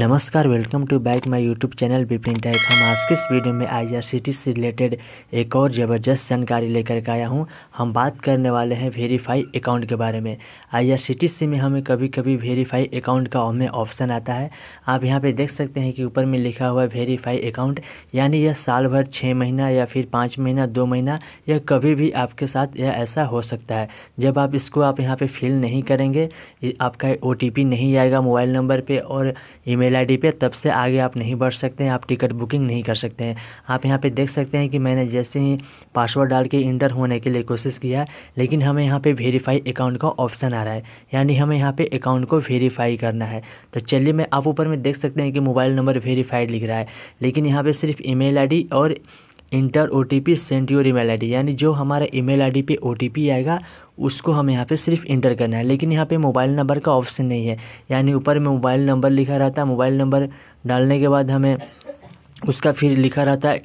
नमस्कार welcome to back my YouTube channel Bipin tech हम आज के इस वीडियो में आई आईआरसीटी से रिलेटेड एक और ज़बरदस्त जानकारी लेकर के आया हूं हम बात करने वाले हैं वेरीफाई अकाउंट के बारे में आईआरसीटी से में हमें कभी कभी वेरीफाई अकाउंट का हमें ऑप्शन आता है आप यहां पे देख सकते हैं कि ऊपर में लिखा हुआ है वेरीफाई अकाउंट यानी यह साल भर छः महीना या फिर पाँच महीना दो महीना या कभी भी आपके साथ यह ऐसा हो सकता है जब आप इसको आप यहाँ पर फिल नहीं करेंगे आपका ओ नहीं आएगा मोबाइल नंबर पर और ई मेल आईडी पे तब से आगे आप नहीं बढ़ सकते हैं आप टिकट बुकिंग नहीं कर सकते हैं आप यहाँ पे देख सकते हैं कि मैंने जैसे ही पासवर्ड डाल के इंटर होने के लिए कोशिश किया लेकिन हमें यहाँ पे वेरीफाई अकाउंट का ऑप्शन आ रहा है यानी हमें यहाँ पे अकाउंट को वेरीफाई करना है तो चलिए मैं आप ऊपर में देख सकते हैं कि मोबाइल नंबर वेरीफाइड लिख रहा है लेकिन यहाँ पर सिर्फ ईमेल आईडी और enter O T P sent your email ID यानी जो हमारा ईमेल आईडी पे ओ टी पी आएगा उसको हम यहाँ पे सिर्फ इंटर करना है लेकिन यहाँ पे मोबाइल नंबर का ऑप्शन नहीं है यानी ऊपर में मोबाइल नंबर लिखा रहता है मोबाइल नंबर डालने के बाद हमें उसका फिर लिखा रहता है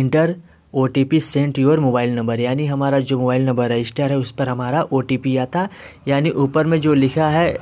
enter O T P sent your mobile number यानी हमारा जो मोबाइल नंबर रजिस्टर है उस पर हमारा ओ टी पी आता यानी ऊपर में जो लिखा है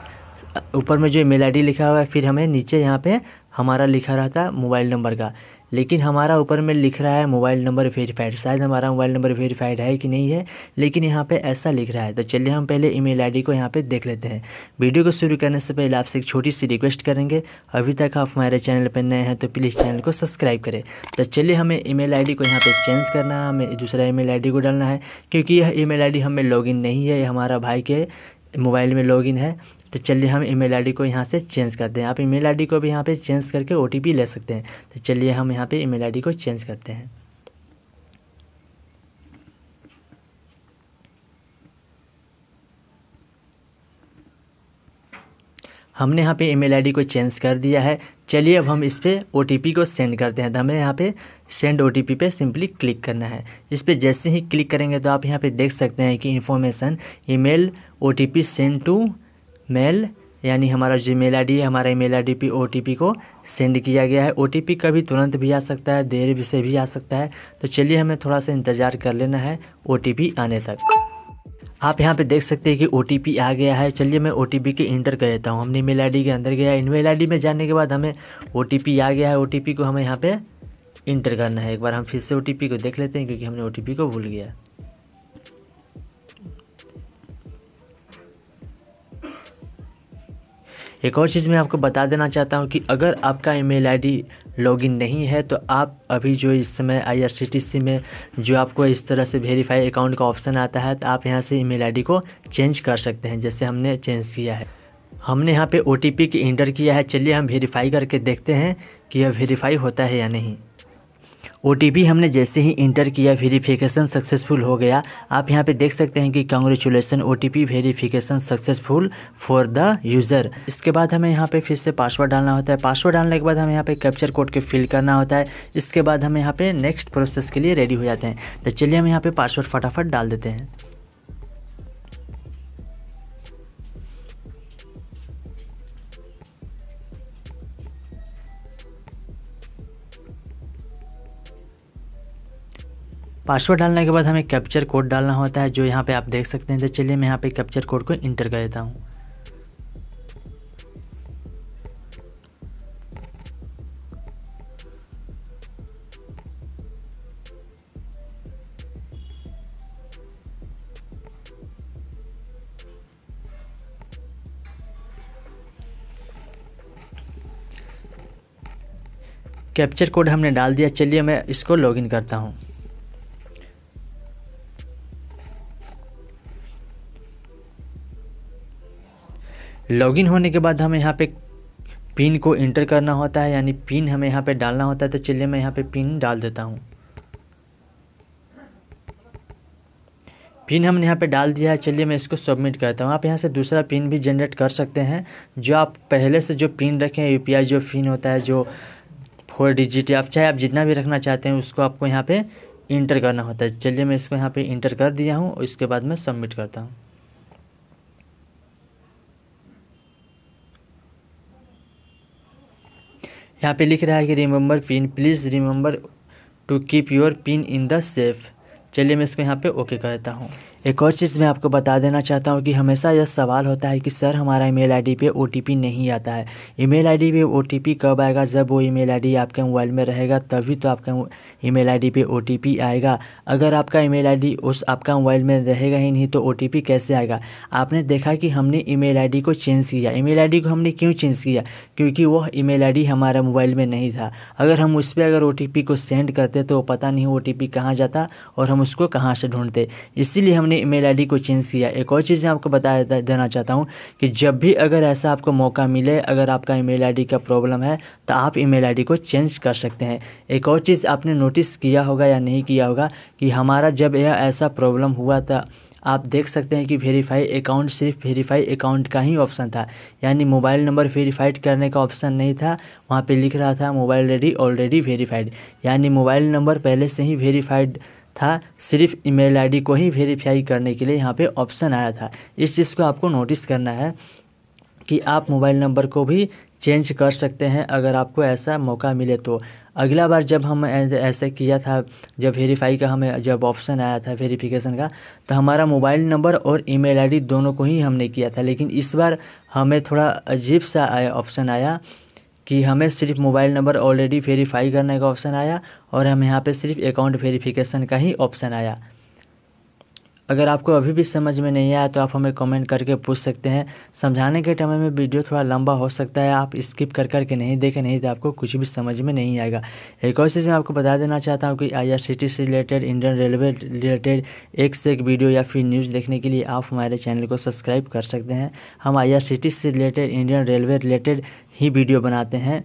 ऊपर में जो मेल आई डी लिखा हुआ है फिर हमें नीचे यहाँ पे हमारा लिखा रहता है मोबाइल नंबर का लेकिन हमारा ऊपर में लिख रहा है मोबाइल नंबर वेरीफाइड शायद हमारा मोबाइल नंबर वेरीफाइड है कि नहीं है लेकिन यहाँ पे ऐसा लिख रहा है तो चलिए हम पहले ईमेल आईडी को यहाँ पे देख लेते हैं वीडियो को शुरू करने से पहले आपसे एक छोटी सी रिक्वेस्ट करेंगे अभी तक आप हमारे चैनल पर नए हैं तो प्लीज़ चैनल को सब्सक्राइब करें तो चलिए हमें ई मेल को यहाँ पर चेंज करना है हमें दूसरा ई मेल को डालना है क्योंकि यह ई मेल हमें लॉगिन नहीं है ये हमारा भाई के मोबाइल में लॉगिन है तो चलिए हम ईमेल आईडी को यहाँ से चेंज करते हैं आप ईमेल आईडी को भी यहाँ पे चेंज करके ओ ले सकते हैं तो चलिए हम यहाँ पे ईमेल आईडी को चेंज करते हैं हमने यहाँ पे ईमेल आईडी को चेंज कर दिया है चलिए अब हम इस पर ओ को सेंड करते हैं तो हमें यहाँ पे सेंड ओ पे सिंपली क्लिक करना है इस पर जैसे ही क्लिक करेंगे तो आप यहाँ पे देख सकते हैं कि information email O send to mail यानी हमारा जी मेल आई हमारा ई मेल आई पी को सेंड किया गया है ओ कभी तुरंत भी आ सकता है देर से भी आ सकता है तो चलिए हमें थोड़ा सा इंतज़ार कर लेना है ओ आने तक आप यहाँ पे देख सकते हैं कि ओ आ गया है चलिए मैं ओ के इंटर कर देता हूँ हमने मेल आई के अंदर गया इन मेल आई में जाने के बाद हमें ओ आ गया है ओ को हमें यहाँ पर इंटर करना है एक बार हम फिर से ओ को देख लेते हैं क्योंकि हमने ओ को भूल गया एक और चीज़ मैं आपको बता देना चाहता हूँ कि अगर आपका ईमेल आईडी लॉगिन नहीं है तो आप अभी जो इस समय आई में जो आपको इस तरह से वेरीफाई अकाउंट का ऑप्शन आता है तो आप यहाँ से ईमेल आईडी को चेंज कर सकते हैं जैसे हमने चेंज किया है हमने यहाँ पे ओ टी पी इंटर किया है चलिए हम वेरीफाई करके देखते हैं कि यह वेरीफाई होता है या नहीं ओ हमने जैसे ही इंटर किया वेरीफिकेशन सक्सेसफुल हो गया आप यहाँ पे देख सकते हैं कि congratulation O T verification successful for the user इसके बाद हमें यहाँ पे फिर से पासवर्ड डालना होता है पासवर्ड डालने के बाद हमें यहाँ पे कैप्चर कोड के फिल करना होता है इसके बाद हम यहाँ पे नेक्स्ट प्रोसेस के लिए रेडी हो जाते हैं तो चलिए हम यहाँ पे पासवर्ड फटाफट डाल देते हैं पासवर्ड डालने के बाद हमें कैप्चर कोड डालना होता है जो यहाँ पे आप देख सकते हैं तो चलिए मैं यहाँ पे कैप्चर कोड को इंटर कर देता हूँ कैप्चर कोड हमने डाल दिया चलिए मैं इसको लॉगिन करता हूँ लॉगिन होने के बाद हमें यहाँ पे पिन को इंटर करना होता है यानी पिन हमें यहाँ पे डालना होता है तो चलिए मैं यहाँ पे पिन डाल देता हूँ पिन हमने यहाँ पे डाल दिया है चलिए मैं इसको सबमिट करता हूँ आप यहाँ से दूसरा पिन भी जनरेट कर सकते हैं जो आप पहले से जो पिन रखें यूपीआई जो पिन होता है जो फोर डिजिट या चाहे आप जितना भी रखना चाहते हैं उसको आपको यहाँ पर इंटर करना होता है चलिए मैं इसको यहाँ पे इंटर कर दिया हूँ उसके बाद मैं सबमिट करता हूँ यहाँ पे लिख रहा है कि remember pin please remember to keep your pin in the safe चलिए मैं इसको यहाँ पे ओके कहता हूँ एक और चीज़ मैं आपको बता देना चाहता हूँ कि हमेशा यह सवाल होता है कि सर हमारा ईमेल आईडी पे ओटीपी नहीं आता है ईमेल आईडी पे ओटीपी कब आएगा जब वो ईमेल आईडी आपके मोबाइल में रहेगा तभी तो आपका ईमेल आईडी पे ओटीपी आएगा अगर आपका ईमेल आईडी उस आपका मोबाइल में रहेगा ही नहीं तो ओटीपी कैसे आएगा आपने देखा कि हमने ई मेल को चेंज किया ई मेल को हमने क्यों चेंज किया क्योंकि वह ई मेल हमारा मोबाइल में नहीं था अगर हम उस पर अगर ओ को सेंड करते तो पता नहीं ओटीपी कहाँ जाता और हम उसको कहाँ से ढूंढते इसीलिए हमने अपने ईमेल आईडी को चेंज किया एक और चीज़ आपको बता देना चाहता हूँ कि जब भी अगर ऐसा आपको मौका मिले अगर आपका ईमेल आईडी का प्रॉब्लम है तो आप ईमेल आईडी को चेंज कर सकते हैं एक और चीज़ आपने नोटिस किया होगा या नहीं किया होगा कि हमारा जब यह ऐसा प्रॉब्लम हुआ था आप देख सकते हैं कि वेरीफाई अकाउंट सिर्फ वेरीफाई अकाउंट का ही ऑप्शन था यानी मोबाइल नंबर वेरीफाइड करने का ऑप्शन नहीं था वहाँ पे लिख रहा था मोबाइल रेडी ऑलरेडी वेरीफाइड यानी मोबाइल नंबर पहले से ही वेरीफाइड था सिर्फ ईमेल आईडी को ही वेरीफाई करने के लिए यहाँ पे ऑप्शन आया था इस चीज़ को आपको नोटिस करना है कि आप मोबाइल नंबर को भी चेंज कर सकते हैं अगर आपको ऐसा मौका मिले तो अगला बार जब हम ऐसा किया था जब वेरीफाई का हमें जब ऑप्शन आया था वेरीफिकेशन का तो हमारा मोबाइल नंबर और ईमेल आईडी दोनों को ही हमने किया था लेकिन इस बार हमें थोड़ा अजीब सा आया ऑप्शन आया कि हमें सिर्फ मोबाइल नंबर ऑलरेडी वेरीफाई करने का ऑप्शन आया और हम यहाँ पे सिर्फ अकाउंट वेरीफिकेशन का ही ऑप्शन आया अगर आपको अभी भी समझ में नहीं आया तो आप हमें कमेंट करके पूछ सकते हैं समझाने के टाइम में वीडियो थोड़ा लंबा हो सकता है आप स्किप कर करके नहीं देखें नहीं तो आपको कुछ भी समझ में नहीं आएगा एक और चीज़ मैं आपको बता देना चाहता हूँ कि टी से रिलेटेड इंडियन रेलवे रिलेटेड एक से एक वीडियो या फिर न्यूज़ देखने के लिए आप हमारे चैनल को सब्सक्राइब कर सकते हैं हम आई से रिलेटेड इंडियन रेलवे रिलेटेड ही वीडियो बनाते हैं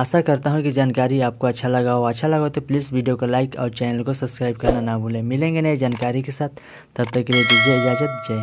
आशा करता हूँ कि जानकारी आपको अच्छा लगा हो अच्छा लगा हो तो प्लीज़ वीडियो को लाइक और चैनल को सब्सक्राइब करना ना भूलें मिलेंगे नए जानकारी के साथ तब तक के लिए दीजिए इजाज़त जय